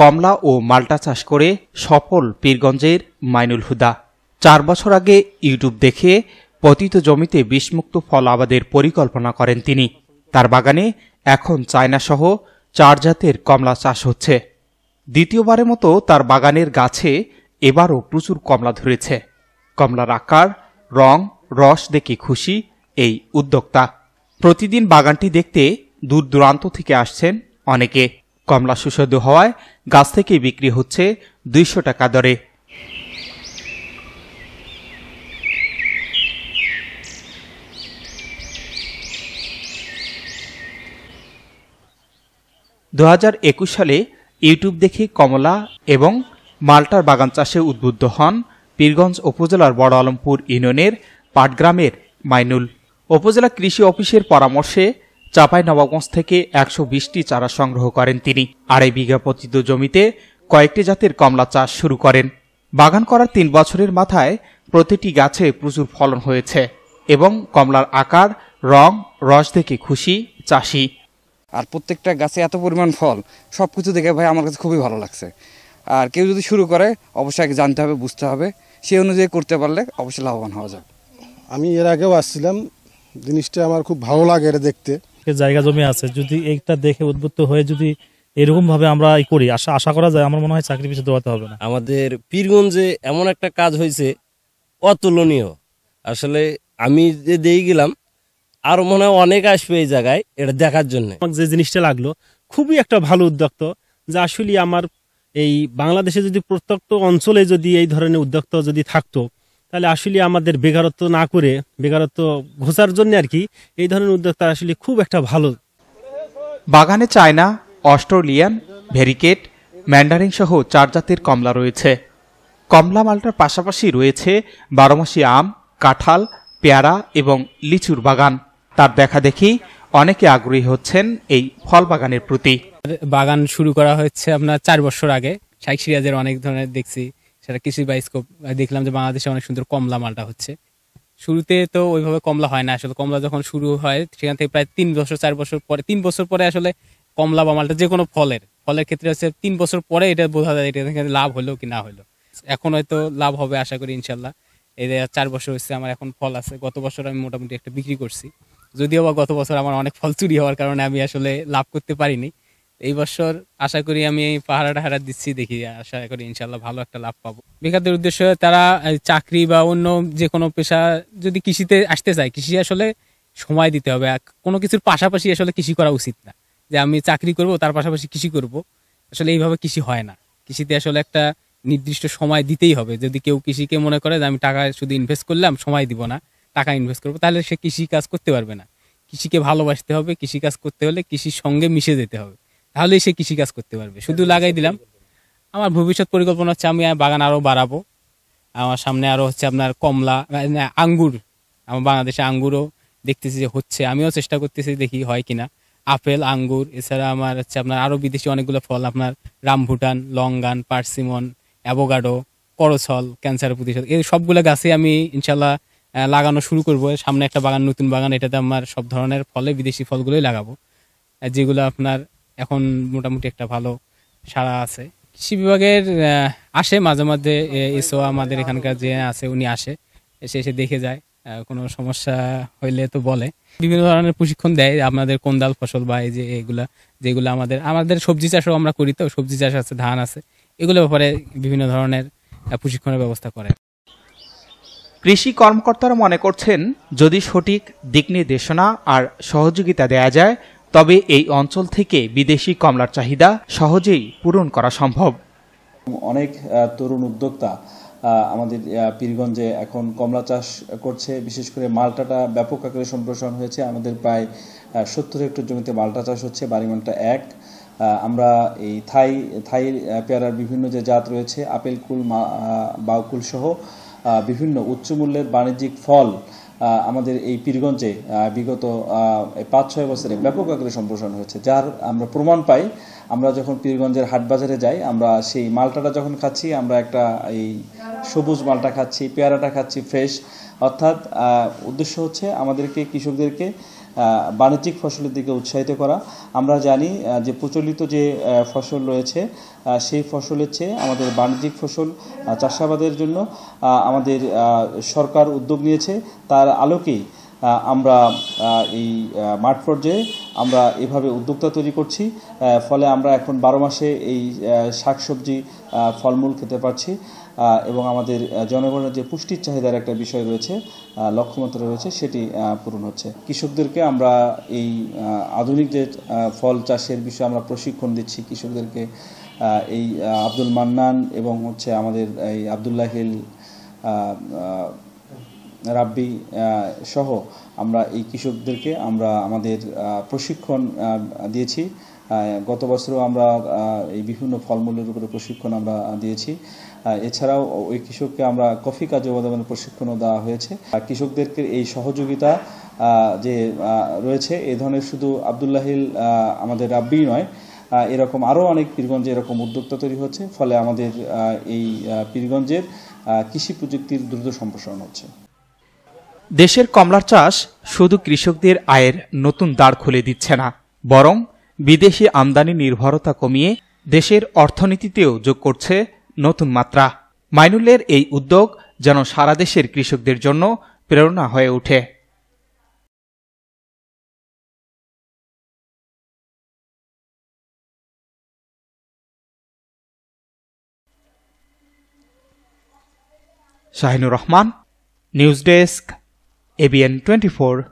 কমলা ও মাল্টা চাষ করে সফল পীরগঞ্জের মাইনুল হুদা চার বছর আগে ইউটিউব দেখে পতিত জমিতে বিষমুক্ত ফল আবাদের পরিকল্পনা করেন তিনি তার বাগানে এখন চায়নাসহ চার জাতের কমলা চাষ হচ্ছে দ্বিতীয়বারের মতো তার বাগানের গাছে এবারও প্রচুর কমলা ধরেছে কমলার আকার রং রস দেখে খুশি এই উদ্যোক্তা প্রতিদিন বাগানটি দেখতে দূর দূরান্ত থেকে আসছেন অনেকে কমলা সুস্বাদু হওয়ায় গাছ থেকে বিক্রি হচ্ছে দুইশো টাকা দরে দু সালে ইউটিউব দেখে কমলা এবং মাল্টার বাগান চাষে উদ্বুদ্ধ হন পীরগঞ্জ উপজেলার বড় আলমপুর ইউনিয়নের পাটগ্রামের মাইনুল উপজেলা কৃষি অফিসের পরামর্শে চাপাই নবাবগঞ্জ থেকে একশো বিশটি চারা সংগ্রহ করেন তিনি আড়াই বিঘা পতিত জমিতে কয়েকটি জাতের কমলা চাষ শুরু করেন বাগান করার তিন বছরের মাথায় প্রতিটি গাছে প্রচুর ফলন হয়েছে এবং কমলার আকার রং রস দেখে খুশি চাষি আর প্রত্যেকটা গাছে এত পরিমাণ ফল সব কিছু দেখে ভাই আমার কাছে খুবই ভালো লাগছে আর কেউ যদি শুরু করে অবশ্যই জানতে হবে বুঝতে হবে সে অনুযায়ী করতে পারলে অবশ্যই লাভবান হওয়া যাবে আমি এর আগেও আসছিলাম জিনিসটা আমার খুব ভালো লাগে এটা দেখতে জায়গা জমি আছে যদি এটা দেখে উদ্বুদ্ধ হয়ে যদি এরকম ভাবে আমরা করি আশা আশা করা যায় আমার মনে হয় চাকরি পিছিয়ে দেওয়াতে হবে না আমাদের পীরগঞ্জে এমন একটা কাজ হয়েছে অতুলনীয় আসলে আমি যে দিয়ে গেলাম আর মনে হয় অনেক আসবে এই জায়গায় এটা দেখার জন্য যে জিনিসটা লাগলো খুবই একটা ভালো উদ্যোক্ত যে আসলে আমার এই বাংলাদেশে যদি প্রত্যক্ত অঞ্চলে যদি এই ধরনের উদ্যোক্তা যদি থাকতো তাহলে আসলে আমাদের বেকারত্ব না করে বেকারত্ব ঘোষার জন্য আর কি এই ধরনের উদ্যোক্তা আসলে খুব একটা ভালো বাগানে চায়না অস্ট্রেলিয়ান ভেরিকেট ম্যান্ডারিং সহ চার জাতির কমলা রয়েছে কমলা মালটার পাশাপাশি রয়েছে বারোমাসি আম কাঁঠাল পেয়ারা এবং লিচুর বাগান তার দেখা দেখি অনেকে আগ্রহী হচ্ছেন এই ফল বাগানের প্রতি বাগান শুরু করা হয়েছে আপনার চার বছর আগে শাইক সিরাজের অনেক ধরনের দেখছি সেটা কৃষি বাইস্কোপ দেখলাম যে বাংলাদেশে অনেক সুন্দর কমলা মালটা হচ্ছে শুরুতে তো ওইভাবে কমলা হয় না আসলে কমলা যখন শুরু হয় সেখান থেকে প্রায় তিন বছর চার বছর পরে তিন বছর পরে আসলে কমলা বা মালটা যে কোনো ফলের ফলের ক্ষেত্রে হচ্ছে তিন বছর পরে এটা বোঝা যায় এটা লাভ হলো কি না হলো এখন হয়তো লাভ হবে আশা করি ইনশাল্লাহ এই চার বছর হচ্ছে আমার এখন ফল আছে গত বছর আমি মোটামুটি একটা বিক্রি করছি যদিও বা গত বছর আমার অনেক ফল চুরি হওয়ার কারণে আমি আসলে লাভ করতে পারিনি এই বছর আশা করি আমি এই পাহারা টাহারা দিচ্ছি দেখি আশা করি ইনশাল্লাহ ভালো একটা লাভ পাবো বেকারদের উদ্দেশ্য তারা চাকরি বা অন্য যে কোনো পেশা যদি কৃষিতে আসতে চায় কৃষি আসলে সময় দিতে হবে কোনো কিছুর পাশাপাশি আসলে কৃষি করা উচিত না যে আমি চাকরি করব তার পাশাপাশি কৃষি করব আসলে এইভাবে কৃষি হয় না কৃষিতে আসলে একটা নির্দিষ্ট সময় দিতেই হবে যদি কেউ কৃষিকে মনে করে যে আমি টাকা শুধু ইনভেস্ট করলাম সময় দিব না টাকা ইনভেস্ট করবো তাহলে সে কৃষি কাজ করতে পারবে না কৃষিকে ভালোবাসতে হবে কৃষি কাজ করতে হলে কৃষির সঙ্গে মিশে যেতে হবে তাহলে সে কৃষিকাজ করতে পারবে শুধু লাগাই দিলাম আমার ভবিষ্যৎ পরিকল্পনা হচ্ছে আমি বাগান আরও বাড়াবো আমার সামনে আরও হচ্ছে আপনার কমলা আঙ্গুর আমার বাংলাদেশে আঙ্গুরও দেখতেছি যে হচ্ছে আমিও চেষ্টা করতেছি দেখি হয় কিনা আপেল আঙ্গুর এছাড়া আমার হচ্ছে আপনার আরও বিদেশি অনেকগুলো ফল আপনার রামভুটান লঙ্গান পার্সিমন অ্যাভোগাডো করছল ক্যান্সার প্রতিষেধক এই সবগুলো গাছে আমি ইনশাল্লাহ লাগানো শুরু করব সামনে একটা বাগান নতুন বাগান এটাতে আমার সব ধরনের ফলে বিদেশি ফলগুলোই লাগাবো যেগুলো আপনার এখন মোটামুটি একটা ভালো সাড়া আছে কৃষি বিভাগের আসে মাঝে মাঝে এসো আমাদের এখানকার যে আছে উনি আসে এসে এসে দেখে যায় কোনো সমস্যা হইলে তো বলে বিভিন্ন ধরনের প্রশিক্ষণ দেয় আপনাদের কোন দাল ফসল বা এই যে এগুলা যেগুলো আমাদের আমাদের সবজি চাষও আমরা করি তো সবজি চাষ আছে ধান আছে এগুলো ব্যাপারে বিভিন্ন ধরনের প্রশিক্ষণের ব্যবস্থা করে কৃষি কর্মকর্তারা মনে করছেন যদি সঠিক দিক নির্দেশনা আর সহযোগিতা দেয়া যায় তবে এই অঞ্চল থেকে বিদেশি কমলার চাহিদা সহজেই পূরণ করা সম্ভব অনেক তরুণ উদ্যোক্তা আমাদের পীরগঞ্জে এখন কমলা চাষ করছে বিশেষ করে মালটাটা ব্যাপক আকারে সম্প্রসারণ হয়েছে আমাদের প্রায় সত্তর হেক্টর জমিতে মালটা চাষ হচ্ছে বাড়িমানটা এক আমরা এই থাই থাই পেয়ারার বিভিন্ন যে জাত রয়েছে আপেল কুল বাউকুল সহ বিভিন্ন উচ্চ মূল্যের বাণিজ্যিক ফল আমাদের এই পীরগঞ্জে বিগত পাঁচ ছয় বছরে ব্যাপক আকারে সম্প্রসারণ হয়েছে যার আমরা প্রমাণ পাই আমরা যখন পীরগঞ্জের হাটবাজারে যাই আমরা সেই মালটাটা যখন খাচ্ছি আমরা একটা এই সবুজ মালটা খাচ্ছি পেয়ারাটা খাচ্ছি ফ্রেশ অর্থাৎ উদ্দেশ্য হচ্ছে আমাদেরকে কৃষকদেরকে বাণিজ্যিক ফসলের দিকে উৎসাহিত করা আমরা জানি যে প্রচলিত যে ফসল রয়েছে সেই ফসলের চেয়ে আমাদের বাণিজ্যিক ফসল চাষাবাদের জন্য আমাদের সরকার উদ্যোগ নিয়েছে তার আলোকেই আমরা এই মাঠ পর্যায়ে আমরা এভাবে উদ্যোক্তা তৈরি করছি ফলে আমরা এখন বারো মাসে এই শাকসবজি ফলমূল খেতে পারছি এবং আমাদের জনগণের যে পুষ্টির চাহিদার একটা বিষয় রয়েছে লক্ষ্যমাত্রা রয়েছে সেটি পূরণ হচ্ছে কৃষকদেরকে আমরা এই আধুনিক যে ফল চাষের বিষয়ে আমরা প্রশিক্ষণ দিচ্ছি কৃষকদেরকে এই আব্দুল মান্নান এবং হচ্ছে আমাদের এই আবদুল্লাহিল হিল রাব্বি সহ আমরা এই কৃষকদেরকে আমরা আমাদের প্রশিক্ষণ দিয়েছি গত বছরও আমরা এই বিভিন্ন ফলমূলের উপরে প্রশিক্ষণ আমরা দিয়েছি এছাড়াও ওই কৃষককে আমরা কফি কাজে প্রশিক্ষণও দেওয়া হয়েছে কৃষকদেরকে এই সহযোগিতা যে রয়েছে এ ধরনের শুধু আবদুল্লাহিল আমাদের রাব্বি নয় এরকম আরও অনেক পীরগঞ্জে এরকম উদ্যোক্তা তৈরি হচ্ছে ফলে আমাদের এই পীরগঞ্জের কৃষি প্রযুক্তির দ্রুত সম্প্রসারণ হচ্ছে দেশের কমলার চাষ শুধু কৃষকদের আয়ের নতুন দ্বার খুলে দিচ্ছে না বরং বিদেশি আমদানি নির্ভরতা কমিয়ে দেশের অর্থনীতিতেও যোগ করছে নতুন মাত্রা মাইনুলের এই উদ্যোগ যেন সারা দেশের কৃষকদের জন্য প্রেরণা হয়ে ওঠে Shahinur Rahman news desk ABN 24